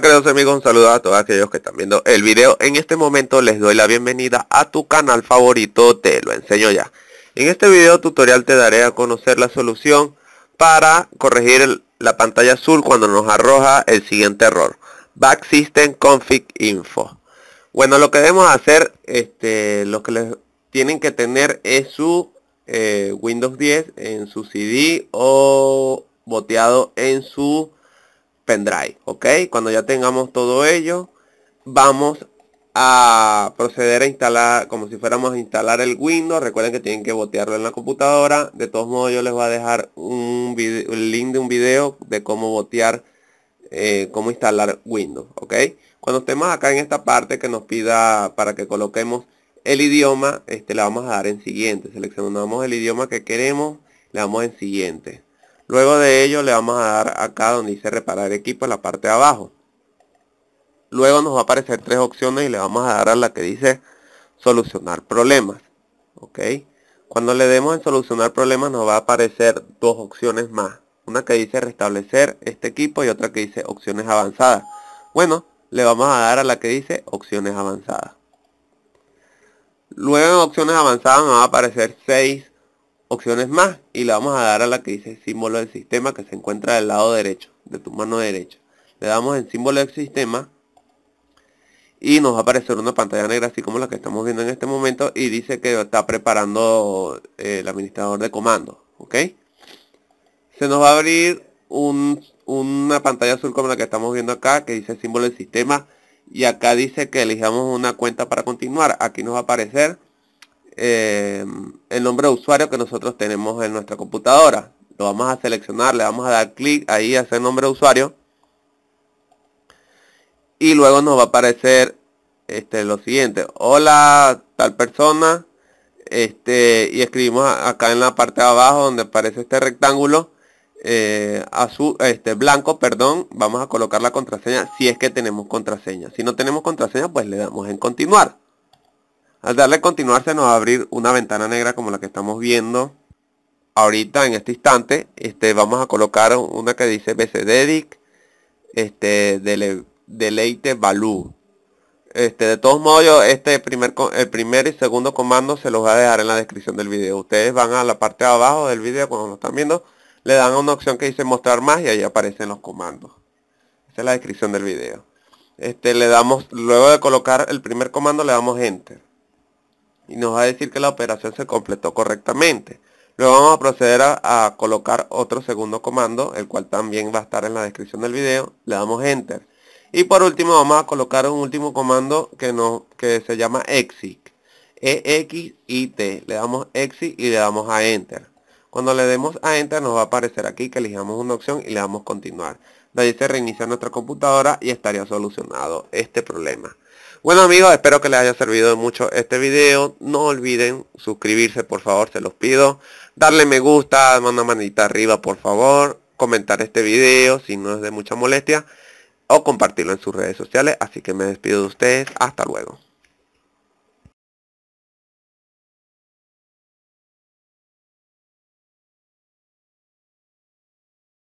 queridos amigos, un saludo a todos aquellos que están viendo el video. En este momento les doy la bienvenida a tu canal favorito, te lo enseño ya. En este video tutorial te daré a conocer la solución para corregir la pantalla azul cuando nos arroja el siguiente error. Back System Config Info. Bueno, lo que debemos hacer, este, lo que les tienen que tener es su eh, Windows 10 en su CD o boteado en su pendrive, ¿ok? Cuando ya tengamos todo ello, vamos a proceder a instalar, como si fuéramos a instalar el Windows. Recuerden que tienen que botearlo en la computadora. De todos modos, yo les voy a dejar un, link de un video de cómo botear, eh, cómo instalar Windows, ¿ok? Cuando estemos acá en esta parte que nos pida para que coloquemos el idioma, este, le vamos a dar en siguiente. Seleccionamos el idioma que queremos, le damos en siguiente. Luego de ello le vamos a dar acá donde dice reparar equipo en la parte de abajo. Luego nos va a aparecer tres opciones y le vamos a dar a la que dice solucionar problemas. ¿Ok? Cuando le demos en solucionar problemas nos va a aparecer dos opciones más. Una que dice restablecer este equipo y otra que dice opciones avanzadas. Bueno, le vamos a dar a la que dice opciones avanzadas. Luego en opciones avanzadas nos va a aparecer seis opciones más y le vamos a dar a la que dice símbolo del sistema que se encuentra del lado derecho, de tu mano derecha. Le damos en símbolo del sistema y nos va a aparecer una pantalla negra así como la que estamos viendo en este momento y dice que está preparando eh, el administrador de comando. ¿ok? Se nos va a abrir una pantalla azul como la que estamos viendo acá que dice símbolo del sistema y acá dice que elijamos una cuenta para continuar. Aquí nos va a aparecer Em, el nombre de usuario que nosotros tenemos en nuestra computadora. Lo vamos a seleccionar, le vamos a dar clic ahí a ese nombre de usuario. Y luego nos va a aparecer este, lo siguiente. Hola tal persona. Este, y escribimos acá en la parte de abajo donde aparece este rectángulo eh, azul, este, blanco, perdón, vamos a colocar la contraseña si es que tenemos contraseña. Si no tenemos contraseña, pues le damos en continuar. Al darle a continuar se nos va a abrir una ventana negra como la que estamos viendo ahorita en este instante. Este, vamos a colocar una que dice BCDEDIC, este, deleite value. Este, de todos modos, yo este primer, el primer y segundo comando se los voy a dejar en la descripción del video. Ustedes van a la parte de abajo del video cuando lo están viendo, le dan a una opción que dice mostrar más y ahí aparecen los comandos. Esa es la descripción del video. Este, le damos, luego de colocar el primer comando le damos enter y nos va a decir que la operación se completó correctamente. Luego vamos a proceder a, colocar otro segundo comando, el cual también va a estar en la descripción del video. Le damos Enter. Y por último vamos a colocar un último comando que, no, que se llama EXIT. E-X-I-T. Le damos EXIT y le damos a Enter. Cuando le demos a Enter nos va a aparecer aquí que elijamos una opción y le damos Continuar. De ahí se reinicia nuestra computadora y estaría solucionado este problema. Bueno amigos, espero que les haya servido mucho este video. No olviden suscribirse, por favor, se los pido. Darle me gusta, una manita arriba, por favor. Comentar este video si no es de mucha molestia. O compartirlo en sus redes sociales. Así que me despido de ustedes. Hasta luego.